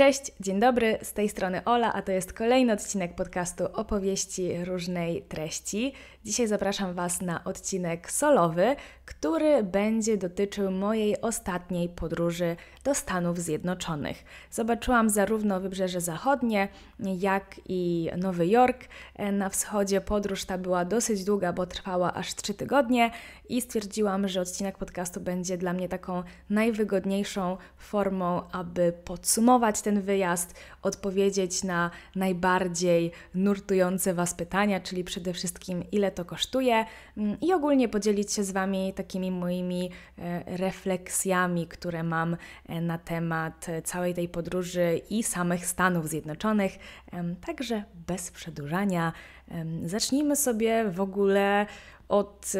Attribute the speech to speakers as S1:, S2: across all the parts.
S1: Cześć, dzień dobry, z tej strony Ola, a to jest kolejny odcinek podcastu opowieści różnej treści. Dzisiaj zapraszam Was na odcinek solowy, który będzie dotyczył mojej ostatniej podróży do Stanów Zjednoczonych. Zobaczyłam zarówno Wybrzeże Zachodnie, jak i Nowy Jork. Na wschodzie podróż ta była dosyć długa, bo trwała aż 3 tygodnie i stwierdziłam, że odcinek podcastu będzie dla mnie taką najwygodniejszą formą, aby podsumować te ten wyjazd, odpowiedzieć na najbardziej nurtujące Was pytania, czyli przede wszystkim ile to kosztuje mm, i ogólnie podzielić się z Wami takimi moimi e, refleksjami, które mam e, na temat całej tej podróży i samych Stanów Zjednoczonych. Także bez przedłużania zacznijmy sobie w ogóle od, e,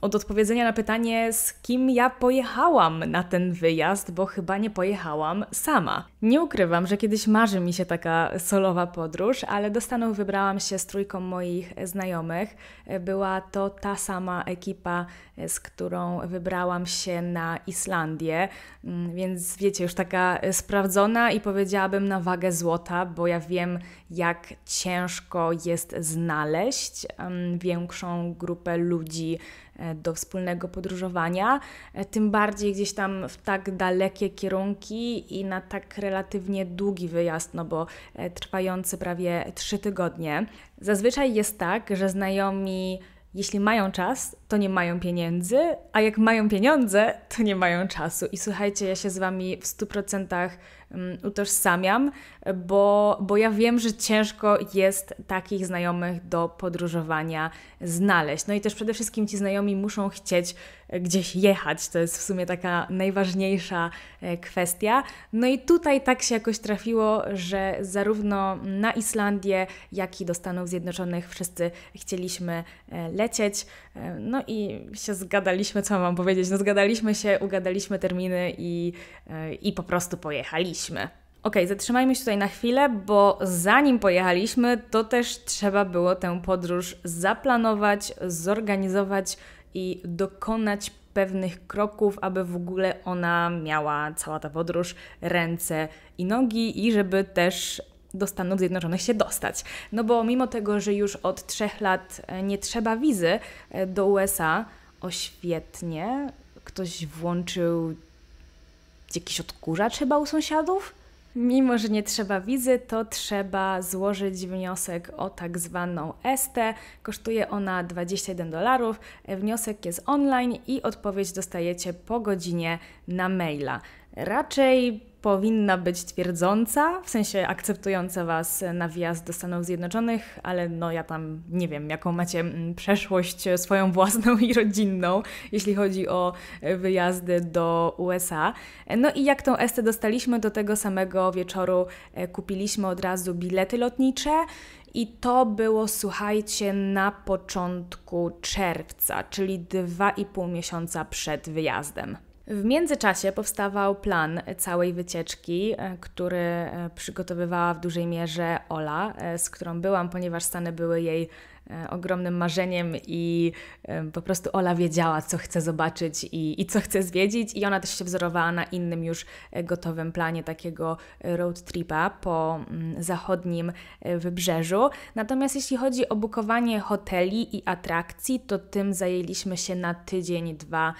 S1: od odpowiedzenia na pytanie, z kim ja pojechałam na ten wyjazd, bo chyba nie pojechałam sama. Nie ukrywam, że kiedyś marzy mi się taka solowa podróż, ale do Stanów wybrałam się z trójką moich znajomych. Była to ta sama ekipa, z którą wybrałam się na Islandię, mm, więc wiecie, już taka sprawdzona i powiedziałabym na wagę złota, bo ja wiem, jak ciężko jest znaleźć mm, większą grupę ludzi E, do wspólnego podróżowania, e, tym bardziej gdzieś tam w tak dalekie kierunki i na tak relatywnie długi wyjazd, no bo e, trwający prawie 3 tygodnie. Zazwyczaj jest tak, że znajomi, jeśli mają czas, to nie mają pieniędzy, a jak mają pieniądze, to nie mają czasu. I słuchajcie, ja się z Wami w 100% mm, utożsamiam, bo, bo ja wiem, że ciężko jest takich znajomych do podróżowania znaleźć. No i też przede wszystkim ci znajomi muszą chcieć gdzieś jechać. To jest w sumie taka najważniejsza e, kwestia. No i tutaj tak się jakoś trafiło, że zarówno na Islandię, jak i do Stanów Zjednoczonych wszyscy chcieliśmy e, lecieć. E, no no i się zgadaliśmy, co mam powiedzieć. No zgadaliśmy się, ugadaliśmy terminy i, e, i po prostu pojechaliśmy. Ok, zatrzymajmy się tutaj na chwilę, bo zanim pojechaliśmy, to też trzeba było tę podróż zaplanować, zorganizować i dokonać pewnych kroków, aby w ogóle ona miała, cała ta podróż, ręce i nogi i żeby też do Stanów Zjednoczonych się dostać. No bo mimo tego, że już od trzech lat e, nie trzeba wizy e, do USA, o świetnie, ktoś włączył jakiś odkurzacz chyba u sąsiadów? Mimo, że nie trzeba wizy, to trzeba złożyć wniosek o tak zwaną ST. Kosztuje ona 21 dolarów. E, wniosek jest online i odpowiedź dostajecie po godzinie na maila. Raczej powinna być twierdząca, w sensie akceptująca Was na wjazd do Stanów Zjednoczonych, ale no ja tam nie wiem, jaką macie mm, przeszłość swoją własną i rodzinną, jeśli chodzi o e, wyjazdy do USA. No i jak tą Estę dostaliśmy, do tego samego wieczoru e, kupiliśmy od razu bilety lotnicze i to było, słuchajcie, na początku czerwca, czyli dwa i pół miesiąca przed wyjazdem. W międzyczasie powstawał plan całej wycieczki, e, który e, przygotowywała w dużej mierze Ola, e, z którą byłam, ponieważ Stany były jej E, ogromnym marzeniem i e, po prostu Ola wiedziała, co chce zobaczyć i, i co chce zwiedzić i ona też się wzorowała na innym już e, gotowym planie takiego road tripa po mm, zachodnim wybrzeżu. Natomiast jeśli chodzi o bukowanie hoteli i atrakcji, to tym zajęliśmy się na tydzień, dwa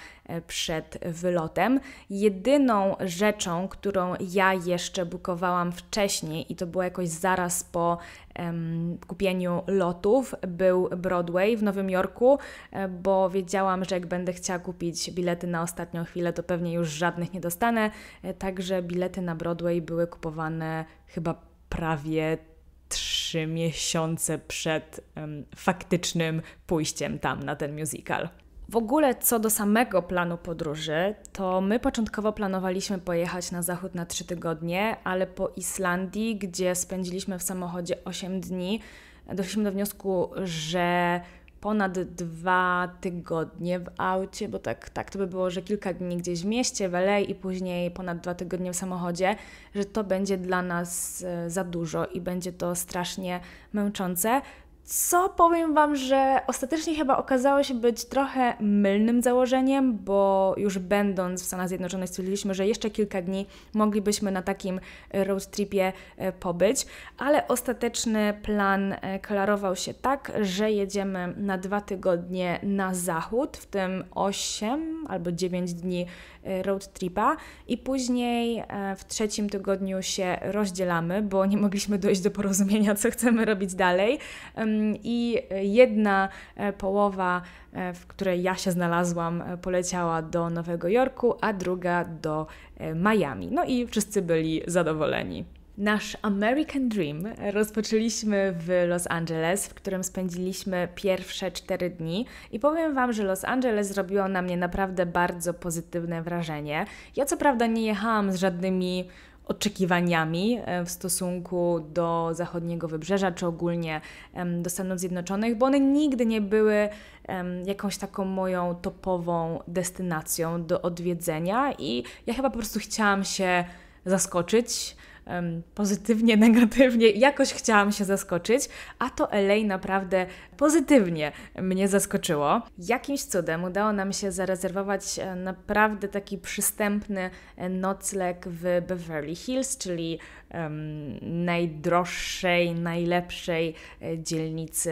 S1: przed wylotem. Jedyną rzeczą, którą ja jeszcze bukowałam wcześniej i to było jakoś zaraz po kupieniu lotów był Broadway w Nowym Jorku, e, bo wiedziałam, że jak będę chciała kupić bilety na ostatnią chwilę, to pewnie już żadnych nie dostanę. E, także bilety na Broadway były kupowane chyba prawie trzy miesiące przed um, faktycznym pójściem tam na ten musical. W ogóle co do samego planu podróży, to my początkowo planowaliśmy pojechać na zachód na 3 tygodnie, ale po Islandii, gdzie spędziliśmy w samochodzie 8 dni, doszliśmy do wniosku, że ponad dwa tygodnie w aucie, bo tak, tak to by było, że kilka dni gdzieś w mieście, w LA i później ponad dwa tygodnie w samochodzie, że to będzie dla nas e, za dużo i będzie to strasznie męczące co powiem Wam, że ostatecznie chyba okazało się być trochę mylnym założeniem, bo już będąc w Stanach Zjednoczonych stwierdziliśmy, że jeszcze kilka dni moglibyśmy na takim road tripie e, pobyć, ale ostateczny plan e, klarował się tak, że jedziemy na dwa tygodnie na zachód, w tym 8 albo 9 dni e, road tripa i później w trzecim tygodniu się rozdzielamy, bo nie mogliśmy dojść do porozumienia, co chcemy robić dalej i jedna e, połowa, e, w której ja się znalazłam, e, poleciała do Nowego Jorku, a druga do Miami. No i wszyscy byli zadowoleni. Nasz American Dream rozpoczęliśmy w Los Angeles, w którym spędziliśmy pierwsze cztery dni i powiem Wam, że Los Angeles zrobiło na mnie naprawdę bardzo pozytywne wrażenie. Ja co prawda nie jechałam z żadnymi oczekiwaniami e, w stosunku do zachodniego wybrzeża, czy ogólnie do Stanów Zjednoczonych, bo one nigdy nie były jakąś taką moją topową destynacją do odwiedzenia i ja chyba po prostu chciałam się zaskoczyć pozytywnie, negatywnie, jakoś chciałam się zaskoczyć, a to LA naprawdę pozytywnie mnie zaskoczyło. Jakimś cudem udało nam się zarezerwować e, naprawdę taki przystępny e, nocleg w Beverly Hills, czyli um, najdroższej, najlepszej e, dzielnicy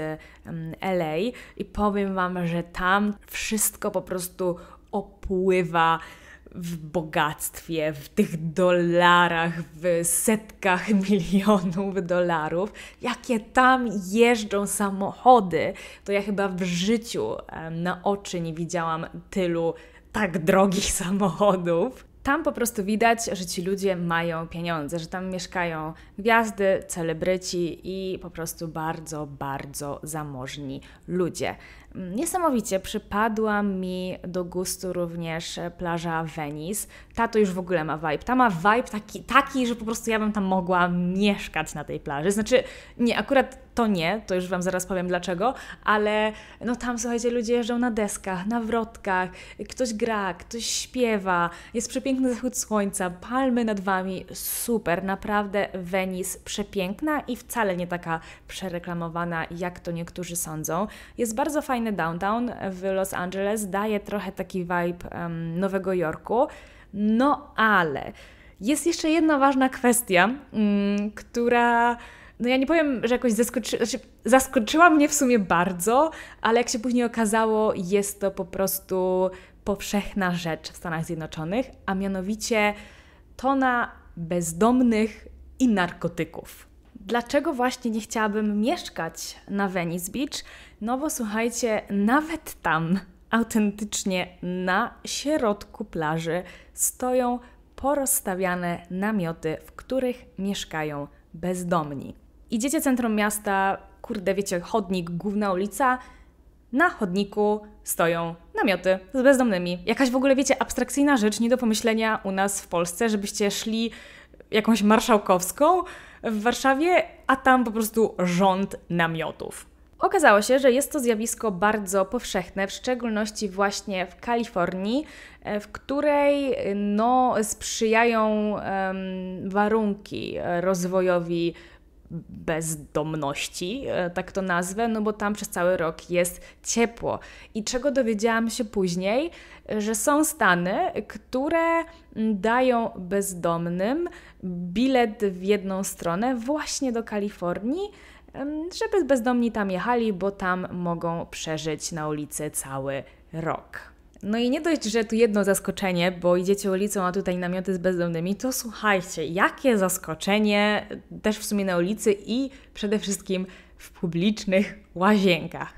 S1: LA i powiem Wam, że tam wszystko po prostu opływa w bogactwie, w tych dolarach, w setkach milionów dolarów, jakie tam jeżdżą samochody, to ja chyba w życiu na oczy nie widziałam tylu tak drogich samochodów. Tam po prostu widać, że ci ludzie mają pieniądze, że tam mieszkają gwiazdy, celebryci i po prostu bardzo, bardzo zamożni ludzie. Mm, niesamowicie przypadła mi do gustu również plaża Venice. Ta to już w ogóle ma vibe. Ta ma vibe taki, taki, że po prostu ja bym tam mogła mieszkać na tej plaży. Znaczy, nie, akurat to nie, to już Wam zaraz powiem dlaczego, ale no tam słuchajcie, ludzie jeżdżą na deskach, na wrotkach, ktoś gra, ktoś śpiewa, jest przepiękny zachód słońca, palmy nad Wami, super, naprawdę Wenis przepiękna i wcale nie taka przereklamowana, jak to niektórzy sądzą. Jest bardzo fajny downtown w Los Angeles, daje trochę taki vibe um, Nowego Jorku, no ale... Jest jeszcze jedna ważna kwestia, mm, która no ja nie powiem, że jakoś zaskoczy, znaczy zaskoczyła mnie w sumie bardzo, ale jak się później okazało, jest to po prostu powszechna rzecz w Stanach Zjednoczonych, a mianowicie tona bezdomnych i narkotyków. Dlaczego właśnie nie chciałabym mieszkać na Venice Beach? No bo słuchajcie, nawet tam autentycznie na środku plaży stoją porozstawiane namioty, w których mieszkają bezdomni. Idziecie centrum miasta, kurde, wiecie, chodnik, główna ulica. Na chodniku stoją namioty z bezdomnymi. Jakaś w ogóle, wiecie, abstrakcyjna rzecz, nie do pomyślenia u nas w Polsce, żebyście szli jakąś marszałkowską w Warszawie, a tam po prostu rząd namiotów. Okazało się, że jest to zjawisko bardzo powszechne, w szczególności właśnie w Kalifornii, e, w której no, sprzyjają um, warunki rozwojowi bezdomności, e, tak to nazwę, no bo tam przez cały rok jest ciepło. I czego dowiedziałam się później, że są stany, które mm, dają bezdomnym bilet w jedną stronę właśnie do Kalifornii, żeby bezdomni tam jechali, bo tam mogą przeżyć na ulicy cały rok. No i nie dość, że tu jedno zaskoczenie, bo idziecie ulicą, a tutaj namioty z bezdomnymi, to słuchajcie, jakie zaskoczenie też w sumie na ulicy i przede wszystkim w publicznych łazienkach.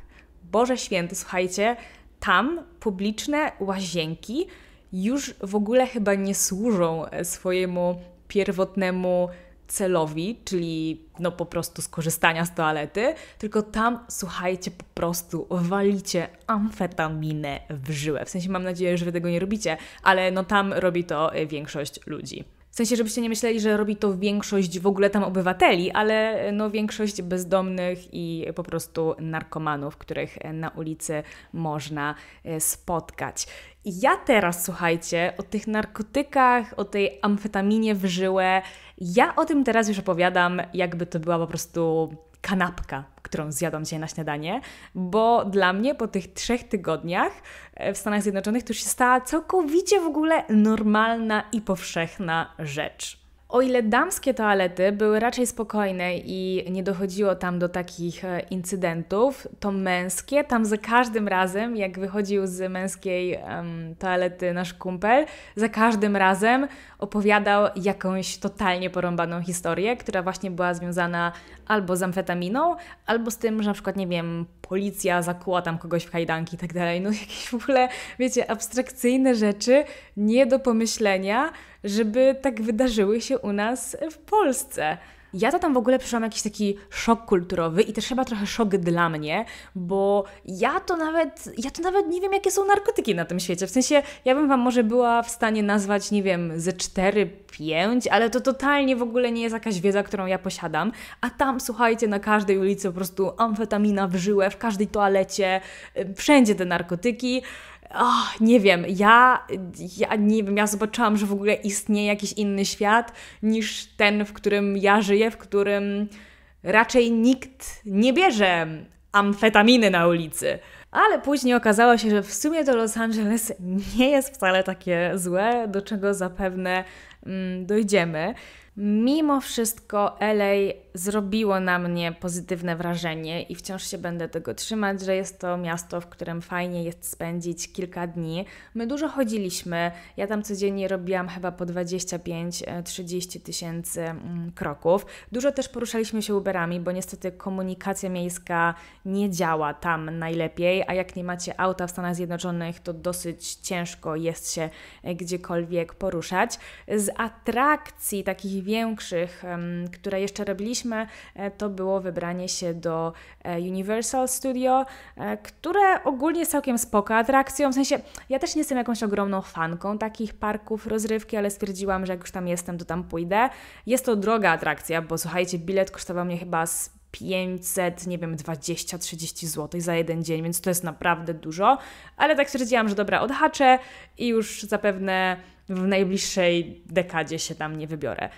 S1: Boże święty, słuchajcie, tam publiczne łazienki już w ogóle chyba nie służą e, swojemu pierwotnemu celowi, czyli no po prostu skorzystania z toalety, tylko tam, słuchajcie, po prostu walicie amfetaminę w żyłę. W sensie mam nadzieję, że wy tego nie robicie, ale no tam robi to y, większość ludzi. W sensie, żebyście nie myśleli, że robi to większość w ogóle tam obywateli, ale e, no większość bezdomnych i po prostu narkomanów, których e, na ulicy można e, spotkać. Ja teraz, słuchajcie, o tych narkotykach, o tej amfetaminie w żyłę, ja o tym teraz już opowiadam, jakby to była po prostu kanapka którą zjadam dzisiaj na śniadanie, bo dla mnie po tych trzech tygodniach e, w Stanach Zjednoczonych to już się stała całkowicie w ogóle normalna i powszechna rzecz. O ile damskie toalety były raczej spokojne i nie dochodziło tam do takich e, incydentów, to męskie, tam za każdym razem, jak wychodził z męskiej um, toalety nasz kumpel, za każdym razem opowiadał jakąś totalnie porąbaną historię, która właśnie była związana albo z amfetaminą, albo z tym, że na przykład, nie wiem, policja zakuła tam kogoś w kajdanki i tak dalej. No jakieś w ogóle, wiecie, abstrakcyjne rzeczy nie do pomyślenia, żeby tak wydarzyły się u nas w Polsce. Ja to tam w ogóle przeżyłam jakiś taki szok kulturowy i też chyba trochę szok dla mnie, bo ja to nawet, ja to nawet nie wiem, jakie są narkotyki na tym świecie. W sensie, ja bym Wam może była w stanie nazwać, nie wiem, ze 4-5, ale to totalnie w ogóle nie jest jakaś wiedza, którą ja posiadam. A tam, słuchajcie, na każdej ulicy po prostu amfetamina w żyłę, w każdej toalecie, y, wszędzie te narkotyki. Oh, nie wiem, ja, ja nie wiem, ja zobaczyłam, że w ogóle istnieje jakiś inny świat niż ten, w którym ja żyję, w którym raczej nikt nie bierze amfetaminy na ulicy. Ale później okazało się, że w sumie to Los Angeles nie jest wcale takie złe, do czego zapewne mm, dojdziemy. Mimo wszystko LA zrobiło na mnie pozytywne wrażenie i wciąż się będę tego trzymać, że jest to miasto, w którym fajnie jest spędzić kilka dni. My dużo chodziliśmy, ja tam codziennie robiłam chyba po 25-30 e, tysięcy mm, kroków. Dużo też poruszaliśmy się Uberami, bo niestety komunikacja miejska nie działa tam najlepiej, a jak nie macie auta w Stanach Zjednoczonych, to dosyć ciężko jest się e, gdziekolwiek poruszać. Z atrakcji takich większych, które jeszcze robiliśmy, E, to było wybranie się do e, Universal Studio, e, które ogólnie jest całkiem spoko atrakcją. W sensie ja też nie jestem jakąś ogromną fanką takich parków rozrywki, ale stwierdziłam, że jak już tam jestem, to tam pójdę. Jest to droga atrakcja, bo słuchajcie, bilet kosztował mnie chyba z 500, nie wiem, 20-30 zł za jeden dzień, więc to jest naprawdę dużo. Ale tak stwierdziłam, że dobra, odhaczę i już zapewne w najbliższej dekadzie się tam nie wybiorę.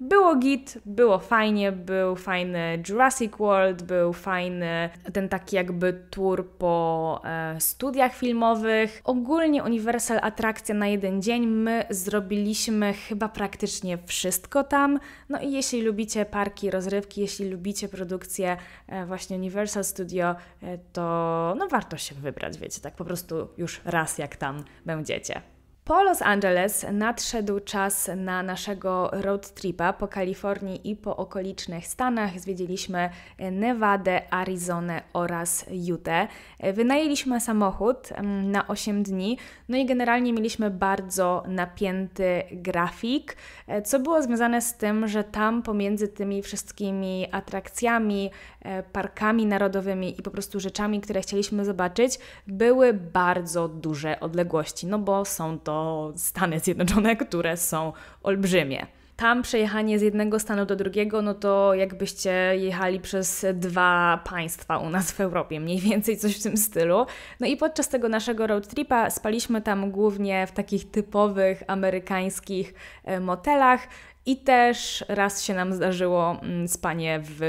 S1: Było git, było fajnie, był fajny Jurassic World, był fajny ten taki jakby tour po e, studiach filmowych. Ogólnie Universal Atrakcja na jeden dzień. My zrobiliśmy chyba praktycznie wszystko tam. No i jeśli lubicie parki, rozrywki, jeśli lubicie produkcję e, właśnie Universal Studio, e, to no warto się wybrać, wiecie, tak po prostu już raz jak tam będziecie. Po Los Angeles nadszedł czas na naszego road tripa po Kalifornii i po okolicznych Stanach. Zwiedziliśmy Nevadę, Arizonę oraz Utah. Wynajęliśmy samochód mm, na 8 dni, no i generalnie mieliśmy bardzo napięty grafik, e, co było związane z tym, że tam pomiędzy tymi wszystkimi atrakcjami, e, parkami narodowymi i po prostu rzeczami, które chcieliśmy zobaczyć, były bardzo duże odległości, no bo są to to Stany Zjednoczone, które są olbrzymie. Tam przejechanie z jednego stanu do drugiego, no to jakbyście jechali przez dwa państwa u nas w Europie, mniej więcej coś w tym stylu. No i podczas tego naszego road tripa spaliśmy tam głównie w takich typowych amerykańskich e, motelach i też raz się nam zdarzyło mm, spanie w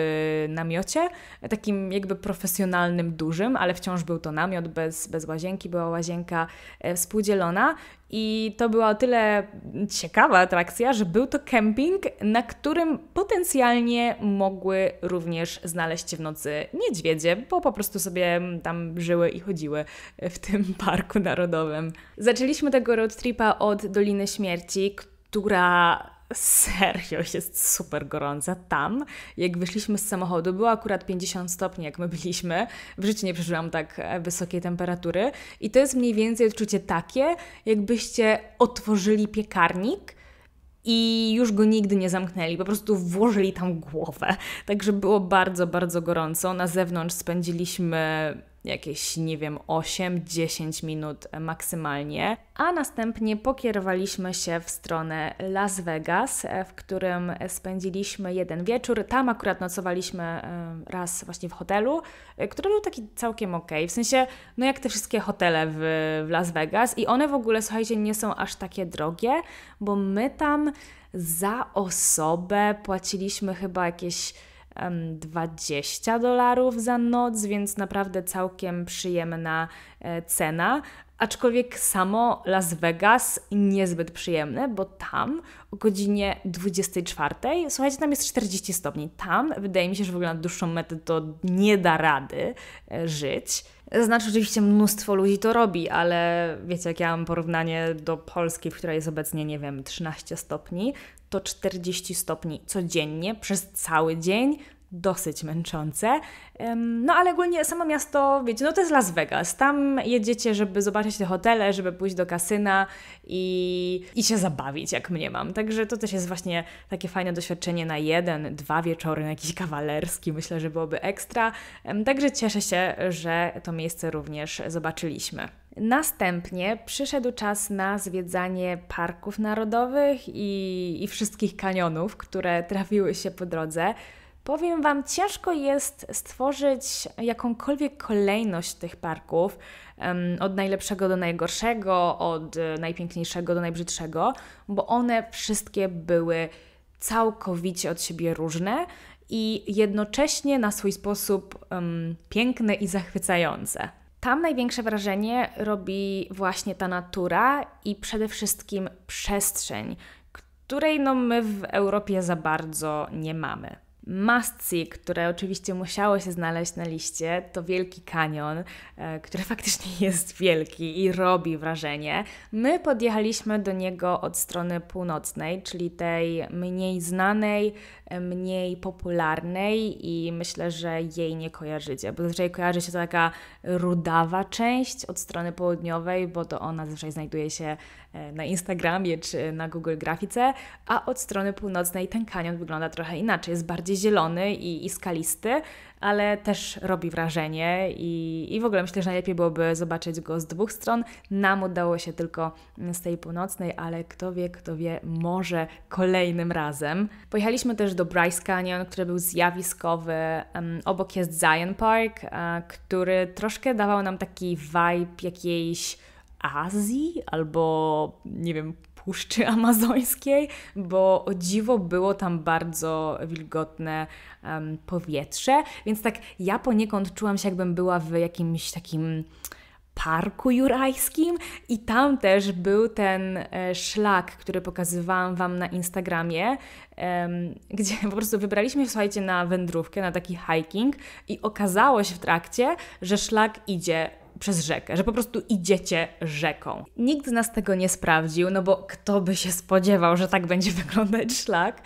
S1: namiocie, takim jakby profesjonalnym, dużym, ale wciąż był to namiot bez, bez łazienki, była łazienka e, współdzielona. I to była o tyle ciekawa atrakcja, że był to kemping, na którym potencjalnie mogły również znaleźć się w nocy niedźwiedzie, bo po prostu sobie mm, tam żyły i chodziły e, w tym parku narodowym. Zaczęliśmy tego road tripa od Doliny Śmierci, która serio jest super gorąca. Tam, jak wyszliśmy z samochodu, było akurat 50 stopni, jak my byliśmy. W życiu nie przeżyłam tak e, wysokiej temperatury. I to jest mniej więcej odczucie takie, jakbyście otworzyli piekarnik i już go nigdy nie zamknęli, po prostu włożyli tam głowę. Także było bardzo, bardzo gorąco. Na zewnątrz spędziliśmy jakieś, nie wiem, 8-10 minut maksymalnie, a następnie pokierowaliśmy się w stronę Las Vegas, e, w którym spędziliśmy jeden wieczór. Tam akurat nocowaliśmy e, raz właśnie w hotelu, e, który był taki całkiem ok, w sensie, no jak te wszystkie hotele w, w Las Vegas i one w ogóle, słuchajcie, nie są aż takie drogie, bo my tam za osobę płaciliśmy chyba jakieś 20 dolarów za noc, więc naprawdę całkiem przyjemna e, cena. Aczkolwiek samo Las Vegas niezbyt przyjemne, bo tam o godzinie 24, słuchajcie, tam jest 40 stopni. Tam wydaje mi się, że w ogóle na dłuższą metę to nie da rady e, żyć. Znaczy, oczywiście mnóstwo ludzi to robi, ale wiecie, jak ja mam porównanie do Polski, w której jest obecnie, nie wiem, 13 stopni, 140 stopni codziennie przez cały dzień dosyć męczące. No ale ogólnie samo miasto, wiecie, no to jest Las Vegas. Tam jedziecie, żeby zobaczyć te hotele, żeby pójść do kasyna i, i się zabawić, jak mnie mam. Także to też jest właśnie takie fajne doświadczenie na jeden, dwa wieczory, na jakiś kawalerski, myślę, że byłoby ekstra. Także cieszę się, że to miejsce również zobaczyliśmy. Następnie przyszedł czas na zwiedzanie parków narodowych i, i wszystkich kanionów, które trafiły się po drodze. Powiem Wam, ciężko jest stworzyć jakąkolwiek kolejność tych parków, od najlepszego do najgorszego, od e, najpiękniejszego do najbrzydszego, bo one wszystkie były całkowicie od siebie różne i jednocześnie na swój sposób um, piękne i zachwycające. Tam największe wrażenie robi właśnie ta natura i przede wszystkim przestrzeń, której no my w Europie za bardzo nie mamy must które oczywiście musiało się znaleźć na liście, to Wielki Kanion, e, który faktycznie jest wielki i robi wrażenie. My podjechaliśmy do niego od strony północnej, czyli tej mniej znanej, e, mniej popularnej i myślę, że jej nie kojarzycie, bo zazwyczaj kojarzy się to taka rudawa część od strony południowej, bo to ona zazwyczaj znajduje się E, na Instagramie czy na Google Grafice, a od strony północnej ten kanion wygląda trochę inaczej. Jest bardziej zielony i, i skalisty, ale też robi wrażenie i, i w ogóle myślę, że najlepiej byłoby zobaczyć go z dwóch stron. Nam udało się tylko z tej północnej, ale kto wie, kto wie, może kolejnym razem. Pojechaliśmy też do Bryce Canyon, który był zjawiskowy. Obok jest Zion Park, który troszkę dawał nam taki vibe jakiejś Azji albo, nie wiem, Puszczy Amazońskiej, bo o dziwo było tam bardzo wilgotne um, powietrze, więc tak ja poniekąd czułam się, jakbym była w jakimś takim parku jurajskim i tam też był ten e, szlak, który pokazywałam Wam na Instagramie, em, gdzie po prostu wybraliśmy, się, słuchajcie, na wędrówkę, na taki hiking i okazało się w trakcie, że szlak idzie przez rzekę, że po prostu idziecie rzeką. Nikt z nas tego nie sprawdził, no bo kto by się spodziewał, że tak będzie wyglądać szlak,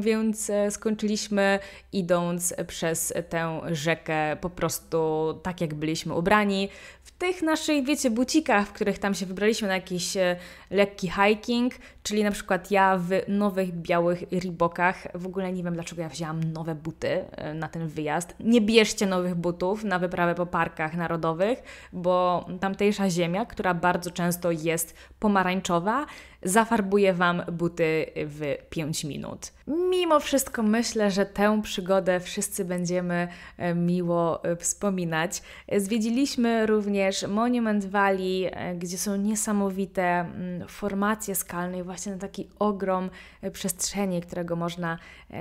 S1: więc e, skończyliśmy idąc przez tę rzekę po prostu tak, jak byliśmy ubrani, w tych naszych, wiecie, bucikach, w których tam się wybraliśmy na jakiś e, lekki hiking, czyli na przykład ja w nowych białych ribokach. W ogóle nie wiem, dlaczego ja wzięłam nowe buty e, na ten wyjazd. Nie bierzcie nowych butów na wyprawę po parkach narodowych, bo tamtejsza ziemia, która bardzo często jest pomarańczowa, zafarbuję Wam buty w 5 minut. Mimo wszystko myślę, że tę przygodę wszyscy będziemy e, miło e, wspominać. Zwiedziliśmy również Monument Valley, gdzie są niesamowite mm, formacje skalne i właśnie taki ogrom e, przestrzeni, którego można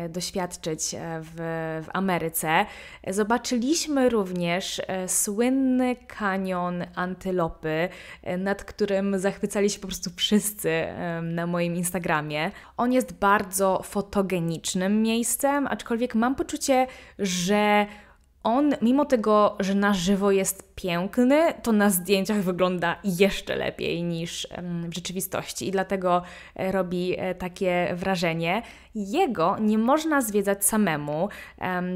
S1: doświadczyć w, w Ameryce. Zobaczyliśmy również słynny kanion Antylopy, nad którym zachwycali się po prostu wszyscy na moim Instagramie. On jest bardzo fotogenicznym miejscem, aczkolwiek mam poczucie, że on, mimo tego, że na żywo jest piękny, to na zdjęciach wygląda jeszcze lepiej niż w rzeczywistości i dlatego e, robi e, takie wrażenie. Jego nie można zwiedzać samemu,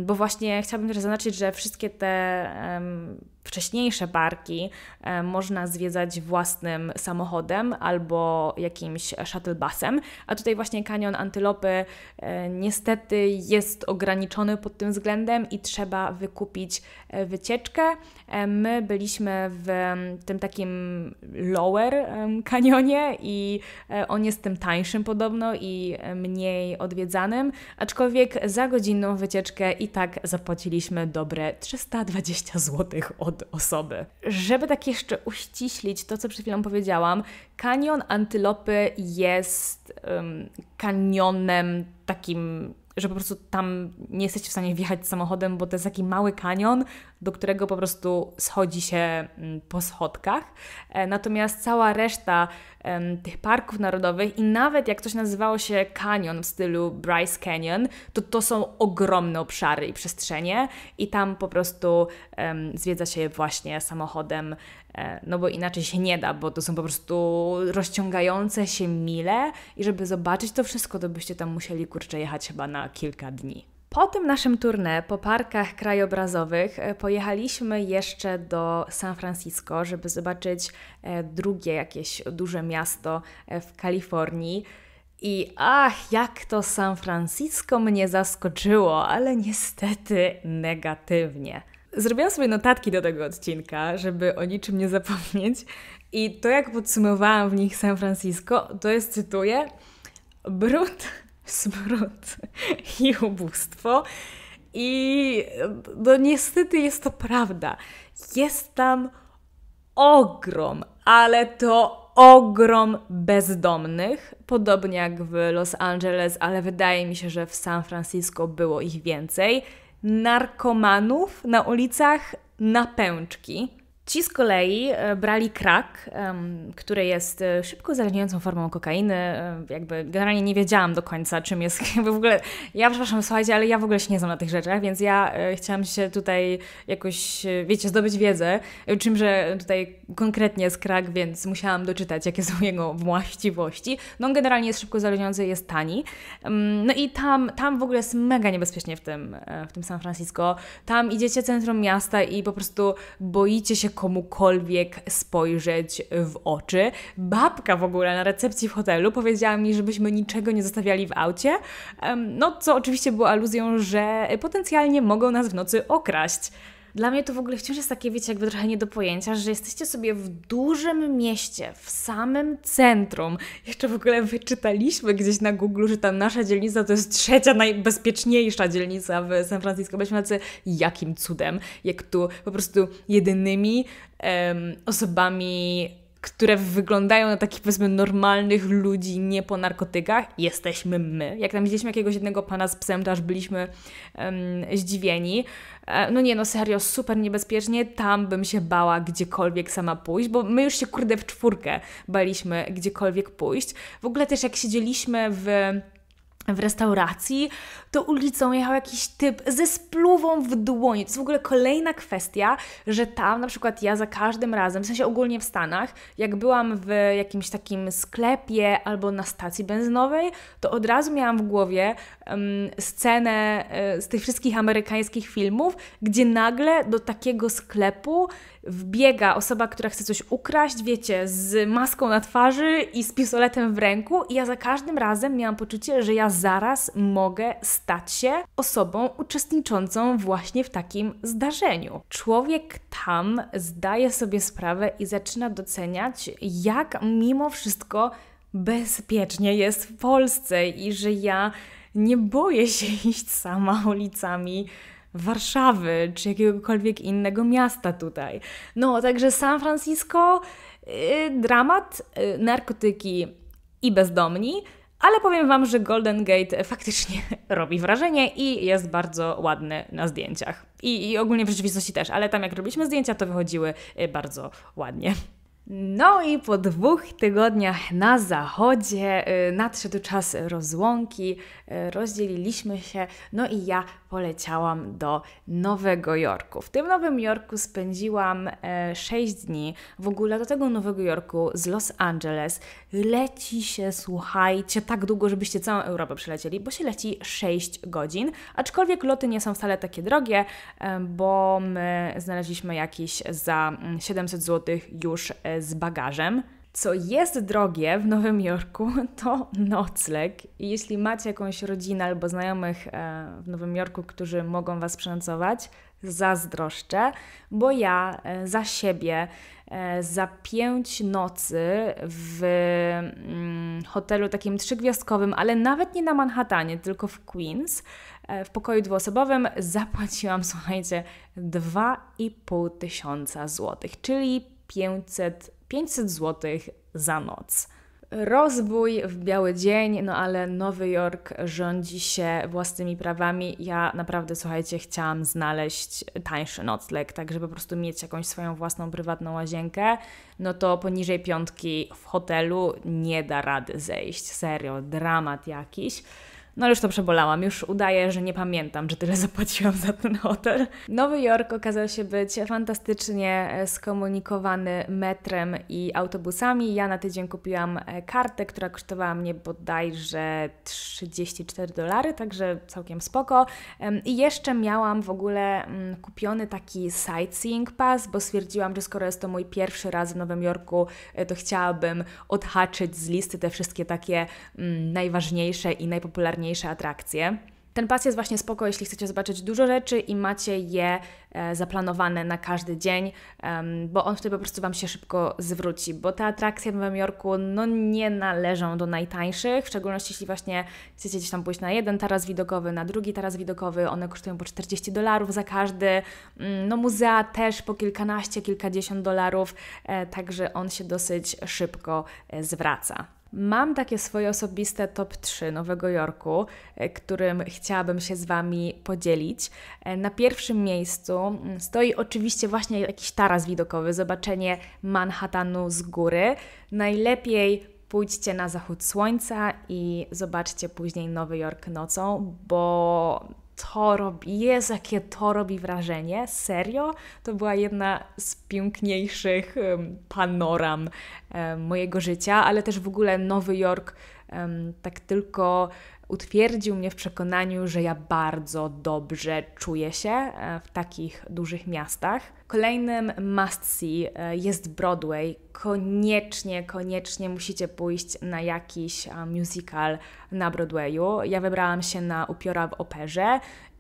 S1: bo właśnie chciałabym też zaznaczyć, że wszystkie te wcześniejsze parki e, można zwiedzać własnym samochodem albo jakimś shuttlebusem, a tutaj właśnie kanion Antylopy niestety jest ograniczony pod tym względem i trzeba wykupić wycieczkę. My byliśmy w tym takim lower kanionie i e, on jest tym tańszym podobno i mniej odwiedzanym, aczkolwiek za godzinną wycieczkę i tak zapłaciliśmy dobre 320 zł od osoby. Żeby tak jeszcze uściślić to, co przed chwilą powiedziałam, kanion Antylopy jest um, kanionem takim że po prostu tam nie jesteście w stanie wjechać samochodem, bo to jest taki mały kanion, do którego po prostu schodzi się mm, po schodkach. E, natomiast cała reszta tych parków narodowych i nawet jak coś nazywało się kanion w stylu Bryce Canyon, to to są ogromne obszary i przestrzenie i tam po prostu zwiedza się właśnie samochodem, e, no bo inaczej się nie da, bo to są po prostu rozciągające się mile i żeby zobaczyć to wszystko, to byście tam musieli kurczę jechać chyba na kilka dni. Po tym naszym tournée, po parkach krajobrazowych, e, pojechaliśmy jeszcze do San Francisco, żeby zobaczyć e, drugie jakieś duże miasto e, w Kalifornii. I ach, jak to San Francisco mnie zaskoczyło, ale niestety negatywnie. Zrobiłam sobie notatki do tego odcinka, żeby o niczym nie zapomnieć. I to, jak podsumowałam w nich San Francisco, to jest, cytuję, brud smród i ubóstwo. I no niestety jest to prawda. Jest tam ogrom, ale to ogrom bezdomnych, podobnie jak w Los Angeles, ale wydaje mi się, że w San Francisco było ich więcej. Narkomanów na ulicach, na pęczki Ci z kolei e, brali krak, który jest e, szybko uzależniającą formą kokainy. E, jakby generalnie nie wiedziałam do końca, czym jest. Jakby w ogóle, ja przepraszam, słuchajcie, ale ja w ogóle się nie znam na tych rzeczach, więc ja chciałam się tutaj jakoś, wiecie, zdobyć wiedzę, czymże tutaj konkretnie jest krak, więc musiałam doczytać, jakie są jego właściwości. No generalnie jest szybko uzależniający, jest tani. No i tam, tam w ogóle jest mega niebezpiecznie w tym, w tym San Francisco. Tam idziecie centrum miasta i po prostu boicie się komukolwiek spojrzeć w oczy. Babka w ogóle na recepcji w hotelu powiedziała mi, żebyśmy niczego nie zostawiali w aucie, no co oczywiście było aluzją, że potencjalnie mogą nas w nocy okraść. Dla mnie to w ogóle wciąż jest takie, wiecie, jakby trochę nie do pojęcia, że jesteście sobie w dużym mieście, w samym centrum. Jeszcze w ogóle wyczytaliśmy gdzieś na Google, że ta nasza dzielnica to jest trzecia najbezpieczniejsza dzielnica w San Francisco. Byliśmy tacy, jakim cudem, jak tu po prostu jedynymi osobami które wyglądają na takich powiedzmy normalnych ludzi, nie po narkotykach, jesteśmy my. Jak tam widzieliśmy jakiegoś jednego pana z psem, to aż byliśmy um, zdziwieni. E, no nie, no serio, super niebezpiecznie, tam bym się bała gdziekolwiek sama pójść, bo my już się kurde w czwórkę baliśmy gdziekolwiek pójść. W ogóle też jak siedzieliśmy w w restauracji, to ulicą jechał jakiś typ ze spluwą w dłoni. To jest w ogóle kolejna kwestia, że tam na przykład ja za każdym razem, w sensie ogólnie w Stanach, jak byłam w jakimś takim sklepie albo na stacji benzynowej, to od razu miałam w głowie um, scenę e, z tych wszystkich amerykańskich filmów, gdzie nagle do takiego sklepu wbiega osoba, która chce coś ukraść, wiecie, z maską na twarzy i z pistoletem w ręku i ja za każdym razem miałam poczucie, że ja zaraz mogę stać się osobą uczestniczącą właśnie w takim zdarzeniu. Człowiek tam zdaje sobie sprawę i zaczyna doceniać, jak mimo wszystko bezpiecznie jest w Polsce i że ja nie boję się iść sama ulicami Warszawy czy jakiegokolwiek innego miasta tutaj. No, także San Francisco, yy, dramat, yy, narkotyki i bezdomni. Ale powiem Wam, że Golden Gate faktycznie robi wrażenie i jest bardzo ładny na zdjęciach. I, I, ogólnie w rzeczywistości też, ale tam jak robiliśmy zdjęcia, to wychodziły y, bardzo ładnie. No i po dwóch tygodniach na zachodzie y, nadszedł czas rozłąki, y, rozdzieliliśmy się, no i ja poleciałam do Nowego Jorku. W tym Nowym Jorku spędziłam e, 6 dni. W ogóle do tego Nowego Jorku z Los Angeles leci się, słuchajcie, tak długo, żebyście całą Europę przelecieli, bo się leci 6 godzin. Aczkolwiek loty nie są wcale takie drogie, e, bo my znaleźliśmy jakieś za 700 mm, zł już e, z bagażem. Co jest drogie w Nowym Jorku, to nocleg. I jeśli macie jakąś rodzinę albo znajomych e, w Nowym Jorku, którzy mogą Was przenocować, zazdroszczę, bo ja e, za siebie e, za pięć nocy w mm, hotelu takim trzygwiazdkowym, ale nawet nie na Manhattanie, tylko w Queens, w pokoju dwuosobowym zapłaciłam, słuchajcie, 2,5 tysiąca złotych, czyli 500 500 zł za noc. Rozbój w biały dzień, no ale Nowy Jork rządzi się własnymi prawami. Ja naprawdę, słuchajcie, chciałam znaleźć tańszy nocleg, tak żeby po prostu mieć jakąś swoją własną prywatną łazienkę. No to poniżej piątki w hotelu nie da rady zejść. Serio, dramat jakiś. No już to przebolałam, już udaję, że nie pamiętam, że tyle zapłaciłam za ten hotel. Nowy Jork okazał się być fantastycznie e, skomunikowany metrem i autobusami. Ja na tydzień kupiłam e, kartę, która kosztowała mnie bodajże 34 dolary, także całkiem spoko. I jeszcze miałam w ogóle mm, kupiony taki sightseeing pass, bo stwierdziłam, że skoro jest to mój pierwszy raz w Nowym Jorku, e, to chciałabym odhaczyć z listy te wszystkie takie mm, najważniejsze i najpopularniejsze najpopularniejsze atrakcje. Ten pas jest właśnie spoko, jeśli chcecie zobaczyć dużo rzeczy i macie je e, zaplanowane na każdy dzień, bo on wtedy po prostu Wam się szybko zwróci, bo te atrakcje w Nowym Jorku no, nie należą do najtańszych, w szczególności jeśli właśnie chcecie gdzieś tam pójść na jeden taras widokowy, na drugi taras widokowy, one kosztują po 40 dolarów za każdy, mm, no muzea też po kilkanaście, kilkadziesiąt dolarów, e, także on się dosyć szybko e, zwraca. Mam takie swoje osobiste top 3 Nowego Jorku, e, którym chciałabym się z Wami podzielić. E, na pierwszym miejscu mm, stoi oczywiście właśnie jakiś taras widokowy, zobaczenie Manhattanu z góry. Najlepiej pójdźcie na zachód słońca i zobaczcie później Nowy Jork nocą, bo to robi, jest jakie to robi wrażenie, serio? To była jedna z piękniejszych um, panoram um, mojego życia, ale też w ogóle Nowy Jork um, tak tylko utwierdził mnie w przekonaniu, że ja bardzo dobrze czuję się e, w takich dużych miastach. Kolejnym must see e, jest Broadway. Koniecznie, koniecznie musicie pójść na jakiś e, musical na Broadwayu. Ja wybrałam się na upiora w operze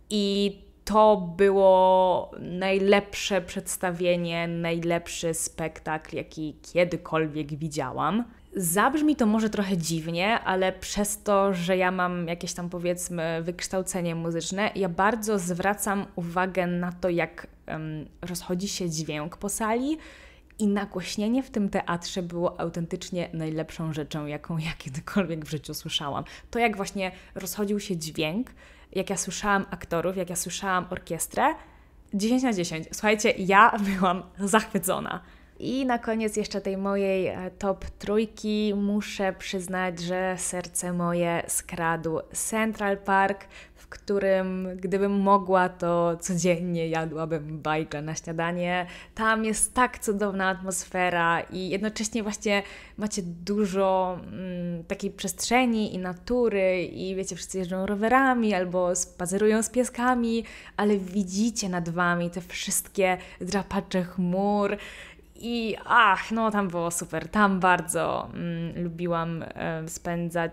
S1: i to było najlepsze przedstawienie, najlepszy spektakl, jaki kiedykolwiek widziałam. Zabrzmi to może trochę dziwnie, ale przez to, że ja mam jakieś tam powiedzmy wykształcenie muzyczne, ja bardzo zwracam uwagę na to, jak um, rozchodzi się dźwięk po sali. I nagłośnienie w tym teatrze było autentycznie najlepszą rzeczą, jaką ja kiedykolwiek w życiu słyszałam. To, jak właśnie rozchodził się dźwięk, jak ja słyszałam aktorów, jak ja słyszałam orkiestrę, 10 na 10. Słuchajcie, ja byłam zachwycona. I na koniec jeszcze tej mojej e, top trójki muszę przyznać, że serce moje skradł Central Park, w którym gdybym mogła, to codziennie jadłabym bajkę na śniadanie. Tam jest tak cudowna atmosfera i jednocześnie właśnie macie dużo mm, takiej przestrzeni i natury i wiecie, wszyscy jeżdżą rowerami albo spacerują z pieskami, ale widzicie nad Wami te wszystkie drapacze chmur, i ach, no tam było super, tam bardzo mm, lubiłam e, spędzać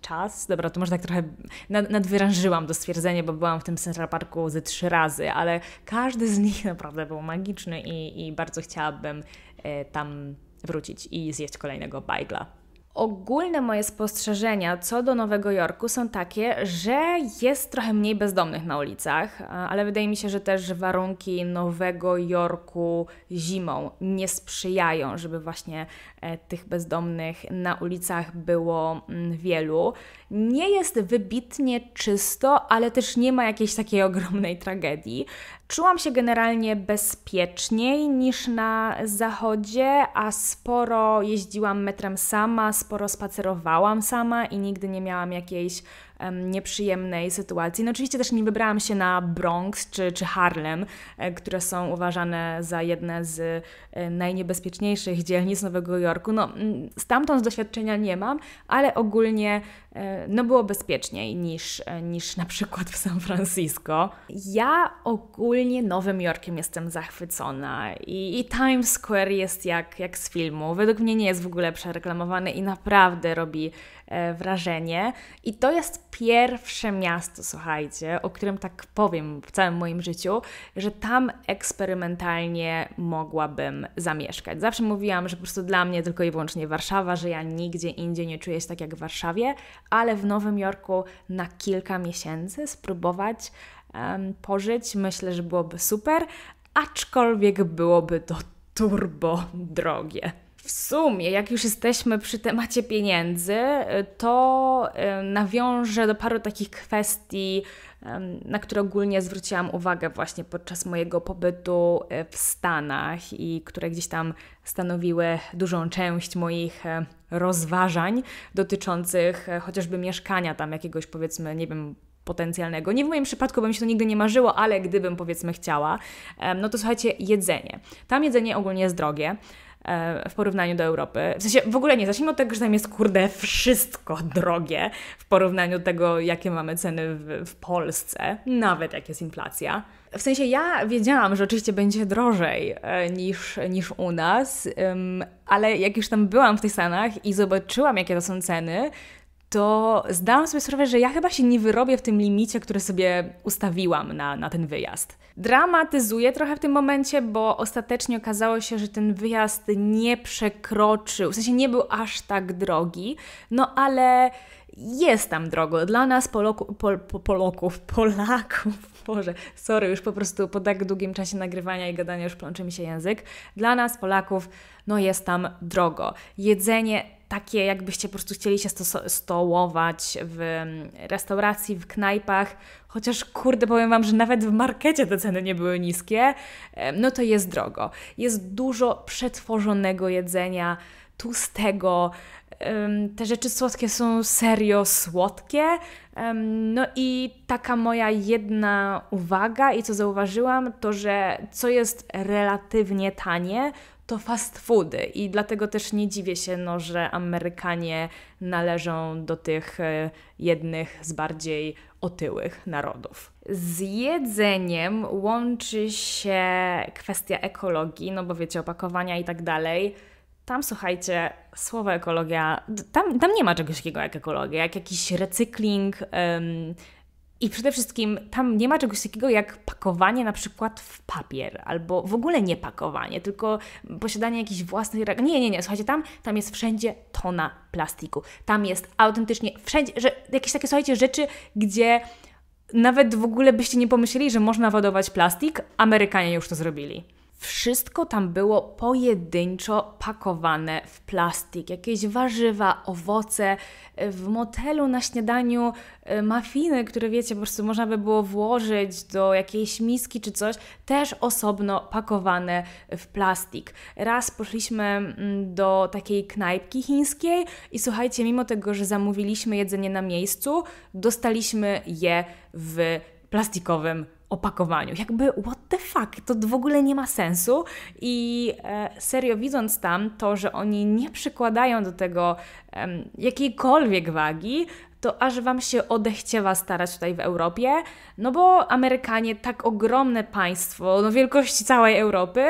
S1: czas. Dobra, to może tak trochę nad, nadwyrężyłam to stwierdzenie, bo byłam w tym Central Parku ze trzy razy, ale każdy z nich naprawdę był magiczny i, i bardzo chciałabym e, tam wrócić i zjeść kolejnego bajgla. Ogólne moje spostrzeżenia co do Nowego Jorku są takie, że jest trochę mniej bezdomnych na ulicach, ale wydaje mi się, że też warunki Nowego Jorku zimą nie sprzyjają, żeby właśnie e, tych bezdomnych na ulicach było mm, wielu. Nie jest wybitnie czysto, ale też nie ma jakiejś takiej ogromnej tragedii. Czułam się generalnie bezpieczniej niż na zachodzie, a sporo jeździłam metrem sama, sporo spacerowałam sama i nigdy nie miałam jakiejś nieprzyjemnej sytuacji. No oczywiście też nie wybrałam się na Bronx czy, czy Harlem, e, które są uważane za jedne z e, najniebezpieczniejszych dzielnic Nowego Jorku. No stamtąd doświadczenia nie mam, ale ogólnie e, no było bezpieczniej niż, niż na przykład w San Francisco. Ja ogólnie Nowym Jorkiem jestem zachwycona i, i Times Square jest jak, jak z filmu. Według mnie nie jest w ogóle przereklamowany i naprawdę robi E, wrażenie. I to jest pierwsze miasto, słuchajcie, o którym tak powiem w całym moim życiu, że tam eksperymentalnie mogłabym zamieszkać. Zawsze mówiłam, że po prostu dla mnie tylko i wyłącznie Warszawa, że ja nigdzie indziej nie czuję się tak jak w Warszawie, ale w Nowym Jorku na kilka miesięcy spróbować um, pożyć, myślę, że byłoby super, aczkolwiek byłoby to turbo drogie. W sumie, jak już jesteśmy przy temacie pieniędzy, y, to y, nawiążę do paru takich kwestii, na które ogólnie zwróciłam uwagę właśnie podczas mojego pobytu y, w Stanach i które gdzieś tam stanowiły dużą część moich e, rozważań dotyczących e, chociażby mieszkania tam jakiegoś, powiedzmy, nie wiem, potencjalnego. Nie w moim przypadku, bo mi się to nigdy nie marzyło, ale gdybym powiedzmy chciała, no to słuchajcie, jedzenie. Tam jedzenie ogólnie jest drogie. E, w porównaniu do Europy. W sensie w ogóle nie, zacznijmy od tego, że tam jest kurde wszystko drogie w porównaniu do tego, jakie mamy ceny w, w Polsce, nawet jak jest inflacja. W sensie ja wiedziałam, że oczywiście będzie drożej e, niż, niż u nas, ale jak już tam byłam w tych Stanach i zobaczyłam, jakie to są ceny, to zdałam sobie sprawę, że ja chyba się nie wyrobię w tym limicie, który sobie ustawiłam na, na ten wyjazd. Dramatyzuję trochę w tym momencie, bo ostatecznie okazało się, że ten wyjazd nie przekroczył, w sensie nie był aż tak drogi, no ale jest tam drogo. Dla nas Poloku, Pol, Poloków, Polaków, Boże, sorry, już po prostu po tak długim czasie nagrywania i gadania już plączy mi się język. Dla nas Polaków, no jest tam drogo. Jedzenie takie jakbyście po prostu chcieli się sto stołować w mm, restauracji, w knajpach, chociaż kurde powiem Wam, że nawet w markecie te ceny nie były niskie, no to jest drogo. Jest dużo przetworzonego jedzenia, tłustego, te rzeczy słodkie są serio słodkie. No i taka moja jedna uwaga i co zauważyłam, to że co jest relatywnie tanie, to fast foody i dlatego też nie dziwię się, no, że Amerykanie należą do tych e, jednych z bardziej otyłych narodów. Z jedzeniem łączy się kwestia ekologii, no bo wiecie, opakowania i tak dalej. Tam słuchajcie, słowo ekologia, tam, tam nie ma czegoś takiego jak ekologia, jak jakiś recykling, i przede wszystkim tam nie ma czegoś takiego jak pakowanie na przykład w papier, albo w ogóle nie pakowanie, tylko posiadanie jakiejś własnych... Nie, nie, nie, słuchajcie, tam, tam jest wszędzie tona plastiku. Tam jest autentycznie wszędzie, że, jakieś takie, słuchajcie, rzeczy, gdzie nawet w ogóle byście nie pomyśleli, że można wodować plastik, Amerykanie już to zrobili. Wszystko tam było pojedynczo pakowane w plastik. Jakieś warzywa, owoce, e, w motelu na śniadaniu e, mafiny, które wiecie, po prostu można by było włożyć do jakiejś miski czy coś, też osobno pakowane w plastik. Raz poszliśmy mm, do takiej knajpki chińskiej i słuchajcie, mimo tego, że zamówiliśmy jedzenie na miejscu, dostaliśmy je w plastikowym opakowaniu. Jakby what the fuck, to w ogóle nie ma sensu i e, serio widząc tam to, że oni nie przykładają do tego jakiejkolwiek wagi, to aż Wam się odechciewa starać tutaj w Europie, no bo Amerykanie, tak ogromne państwo, no wielkości całej Europy,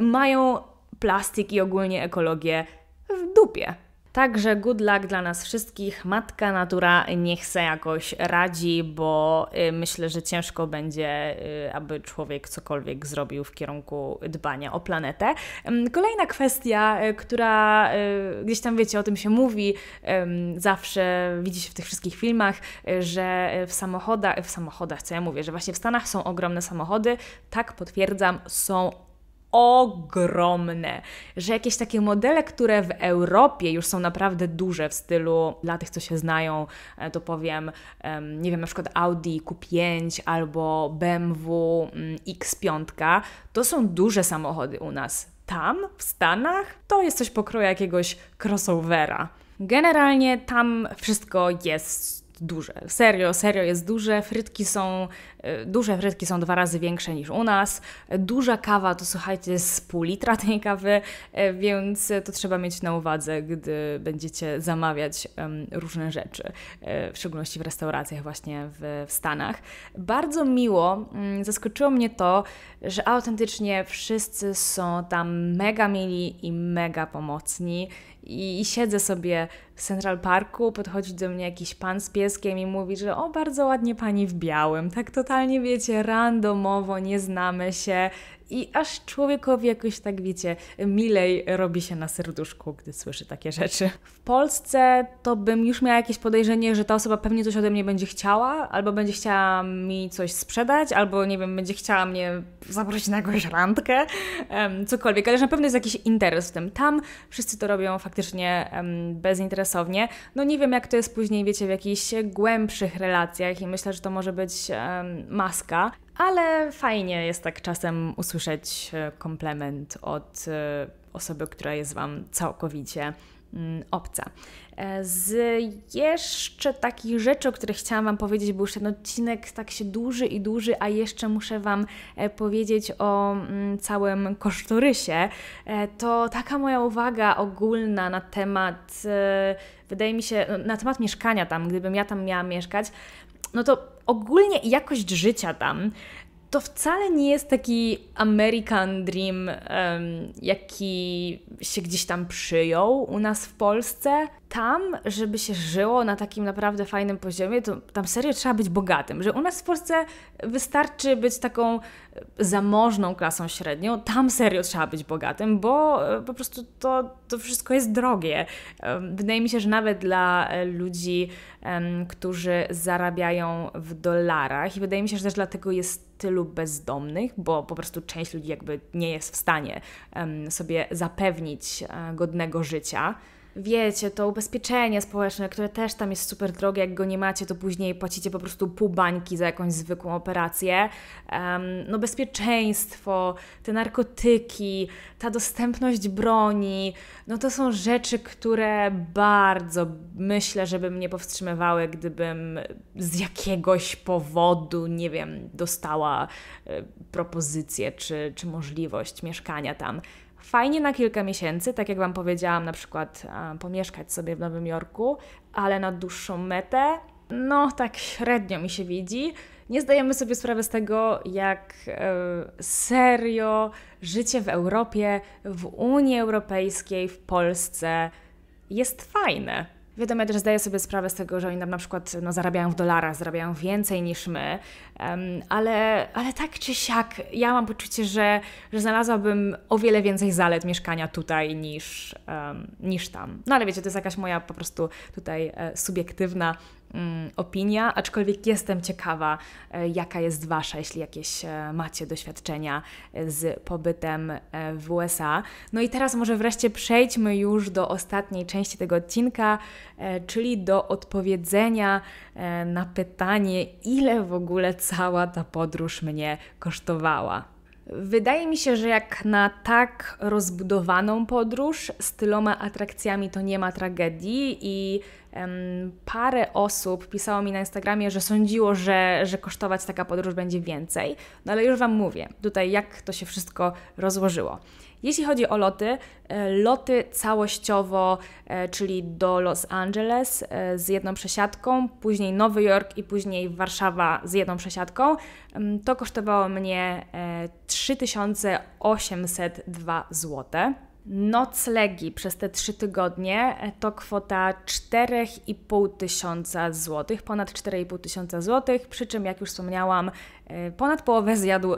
S1: mają plastik i ogólnie ekologię w dupie. Także good luck dla nas wszystkich. Matka natura niech se jakoś radzi, bo y, myślę, że ciężko będzie, y, aby człowiek cokolwiek zrobił w kierunku dbania o planetę. Kolejna kwestia, y, która gdzieś tam wiecie, o tym się mówi, zawsze widzi się w tych wszystkich filmach, że w samochodach, w samochodach, co ja mówię, że właśnie w Stanach są ogromne samochody. Tak potwierdzam, są ogromne, że jakieś takie modele, które w Europie już są naprawdę duże w stylu, dla tych, co się znają, e, to powiem, nie wiem, na przykład Audi Q5 albo BMW mm, X5, to są duże samochody u nas. Tam, w Stanach, to jest coś pokroju jakiegoś crossovera. Generalnie tam wszystko jest duże. Serio, serio jest duże. Frytki są, e, duże frytki są dwa razy większe niż u nas. Duża kawa to słuchajcie z pół litra tej kawy, e, więc to trzeba mieć na uwadze, gdy będziecie zamawiać różne rzeczy, e, w szczególności w restauracjach właśnie w, w Stanach. Bardzo miło, mm, zaskoczyło mnie to, że autentycznie wszyscy są tam mega mili i mega pomocni i, siedzę sobie Central Parku podchodzi do mnie jakiś pan z pieskiem i mówi, że o, bardzo ładnie pani w białym. Tak totalnie, wiecie, randomowo, nie znamy się i aż człowiekowi jakoś tak, wiecie, milej robi się na serduszku, gdy słyszy takie rzeczy. W Polsce to bym już miała jakieś podejrzenie, że ta osoba pewnie coś ode mnie będzie chciała, albo będzie chciała mi coś sprzedać, albo nie wiem, będzie chciała mnie zaprosić na jakąś randkę, cokolwiek, ale że na pewno jest jakiś interes w tym. Tam wszyscy to robią faktycznie bez interesu no nie wiem, jak to jest później, wiecie, w jakichś głębszych relacjach i myślę, że to może być um, maska. Ale fajnie jest tak czasem usłyszeć e, komplement od e, osoby, która jest Wam całkowicie Mm, obca. E, z jeszcze takich rzeczy, o których chciałam Wam powiedzieć, bo już ten odcinek tak się duży i duży, a jeszcze muszę Wam e, powiedzieć o mm, całym kosztorysie, e, to taka moja uwaga ogólna na temat, wydaje mi się, no, na temat mieszkania tam, gdybym ja tam miała mieszkać, no to ogólnie jakość życia tam to wcale nie jest taki American Dream, um, jaki się gdzieś tam przyjął u nas w Polsce. Tam, żeby się żyło na takim naprawdę fajnym poziomie, to tam serio trzeba być bogatym. Że u nas w Polsce wystarczy być taką zamożną klasą średnią, tam serio trzeba być bogatym, bo e, po prostu to, to wszystko jest drogie. Wydaje mi się, że nawet dla e, ludzi, um, którzy zarabiają w dolarach, i wydaje mi się, że też dlatego jest tylu bezdomnych, bo po prostu część ludzi jakby nie jest w stanie sobie zapewnić e, godnego życia wiecie, to ubezpieczenie społeczne, które też tam jest super drogie, jak go nie macie, to później płacicie po prostu pół bańki za jakąś zwykłą operację. Um, no bezpieczeństwo, te narkotyki, ta dostępność broni, no to są rzeczy, które bardzo myślę, żeby mnie powstrzymywały, gdybym z jakiegoś powodu, nie wiem, dostała y, propozycję czy, czy możliwość mieszkania tam. Fajnie na kilka miesięcy, tak jak Wam powiedziałam, na przykład a, pomieszkać sobie w Nowym Jorku, ale na dłuższą metę, no tak średnio mi się widzi. Nie zdajemy sobie sprawy z tego, jak e, serio życie w Europie, w Unii Europejskiej, w Polsce jest fajne. Wiadomo, ja też zdaję sobie sprawę z tego, że oni nam na przykład no, zarabiają w dolarach, zarabiają więcej niż my, um, ale, ale tak czy siak ja mam poczucie, że, że znalazłabym o wiele więcej zalet mieszkania tutaj niż, um, niż tam. No ale wiecie, to jest jakaś moja po prostu tutaj e, subiektywna Mm, opinia, aczkolwiek jestem ciekawa, e, jaka jest Wasza, jeśli jakieś e, macie doświadczenia e, z pobytem w USA. No i teraz może wreszcie przejdźmy już do ostatniej części tego odcinka, czyli do odpowiedzenia na pytanie, ile w ogóle cała ta podróż mnie kosztowała. Wydaje mi się, że jak na tak rozbudowaną podróż z tyloma atrakcjami to nie ma tragedii i parę osób pisało mi na Instagramie, że sądziło, że, że kosztować taka podróż będzie więcej, no ale już Wam mówię tutaj, jak to się wszystko rozłożyło. Jeśli chodzi o loty, e, loty całościowo, e, czyli do Los Angeles e, z jedną przesiadką, później Nowy Jork i później Warszawa z jedną przesiadką, mm, to kosztowało mnie 3802 zł noclegi przez te trzy tygodnie e, to kwota 4,5 tysiąca złotych, ponad 4,5 tysiąca złotych, przy czym jak już wspomniałam, e, ponad połowę zjadł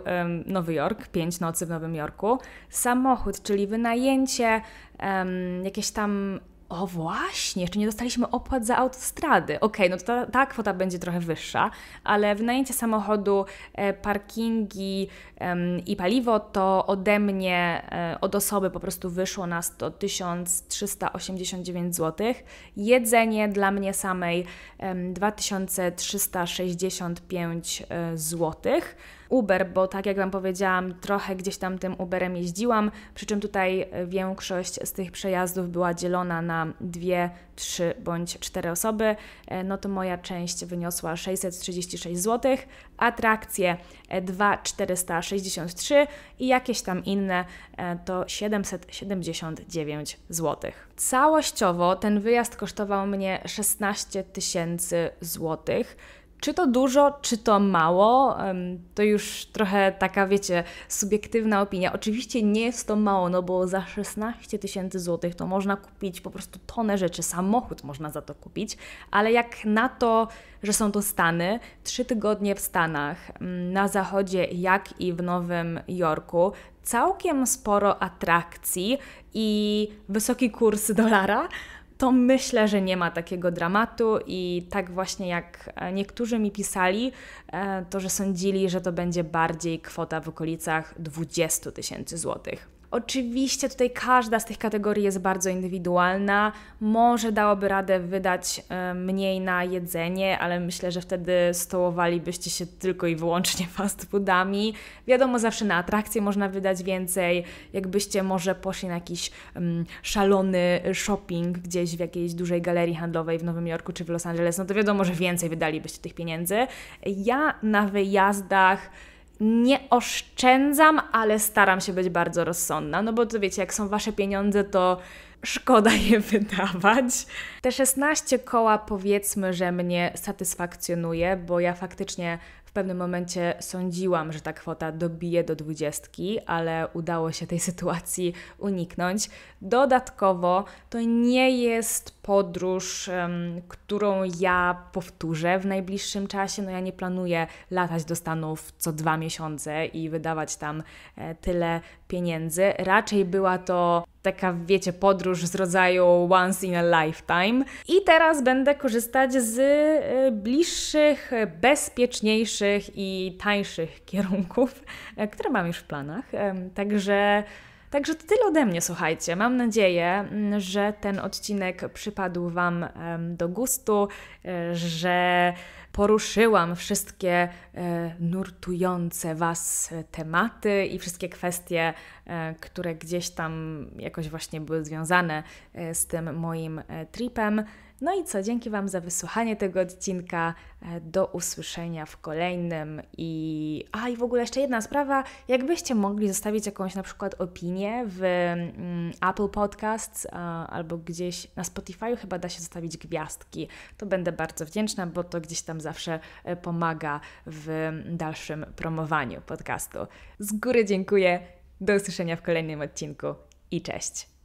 S1: Nowy Jork, 5 nocy w Nowym Jorku. Samochód, czyli wynajęcie, jakieś tam o właśnie, jeszcze nie dostaliśmy opłat za autostrady. Ok, no to ta, ta kwota będzie trochę wyższa, ale wynajęcie samochodu, e, parkingi i paliwo to ode mnie, e, od osoby po prostu wyszło nas to 1389 zł. Jedzenie dla mnie samej 2365 e, zł. Uber, bo tak jak Wam powiedziałam, trochę gdzieś tam tym Uberem jeździłam, przy czym tutaj e, większość z tych przejazdów była dzielona na dwie, trzy bądź cztery osoby, e, no to moja część wyniosła 636 zł, atrakcje 2463 i jakieś tam inne e, to 779 zł. Całościowo ten wyjazd kosztował mnie 16 tysięcy złotych. Czy to dużo, czy to mało, to już trochę taka, wiecie, subiektywna opinia. Oczywiście nie jest to mało, no bo za 16 tysięcy złotych to można kupić po prostu tonę rzeczy, samochód można za to kupić, ale jak na to, że są to Stany, trzy tygodnie w Stanach, na zachodzie, jak i w Nowym Jorku, całkiem sporo atrakcji i wysoki kurs dolara, to myślę, że nie ma takiego dramatu i tak właśnie jak e, niektórzy mi pisali, e, to że sądzili, że to będzie bardziej kwota w okolicach 20 tysięcy złotych. Oczywiście tutaj każda z tych kategorii jest bardzo indywidualna. Może dałoby radę wydać e, mniej na jedzenie, ale myślę, że wtedy stołowalibyście się tylko i wyłącznie fast foodami. Wiadomo, zawsze na atrakcje można wydać więcej. Jakbyście może poszli na jakiś um, szalony shopping gdzieś w jakiejś dużej galerii handlowej w Nowym Jorku czy w Los Angeles, no to wiadomo, że więcej wydalibyście tych pieniędzy. Ja na wyjazdach nie oszczędzam, ale staram się być bardzo rozsądna, no bo to wiecie, jak są wasze pieniądze, to szkoda je wydawać. Te 16 koła powiedzmy, że mnie satysfakcjonuje, bo ja faktycznie pewnym momencie sądziłam, że ta kwota dobije do dwudziestki, ale udało się tej sytuacji uniknąć. Dodatkowo to nie jest podróż, którą ja powtórzę w najbliższym czasie. No ja nie planuję latać do Stanów co dwa miesiące i wydawać tam e, tyle pieniędzy. Raczej była to taka, wiecie, podróż z rodzaju once in a lifetime. I teraz będę korzystać z y, bliższych, bezpieczniejszych i tańszych kierunków, e, które mam już w planach. Także. Także to tyle ode mnie, słuchajcie. Mam nadzieję, mm, że ten odcinek przypadł Wam do gustu, e, że poruszyłam wszystkie e, nurtujące Was e, tematy i wszystkie kwestie, e, które gdzieś tam jakoś właśnie były związane z tym moim tripem. No i co, dzięki Wam za wysłuchanie tego odcinka. E, do usłyszenia w kolejnym. I, a i w ogóle jeszcze jedna sprawa, jakbyście mogli zostawić jakąś na przykład opinię w mm, Apple Podcasts albo gdzieś na Spotify chyba da się zostawić gwiazdki. To będę bardzo wdzięczna, bo to gdzieś tam zawsze e, pomaga w dalszym promowaniu podcastu. Z góry dziękuję. Do usłyszenia w kolejnym odcinku i cześć.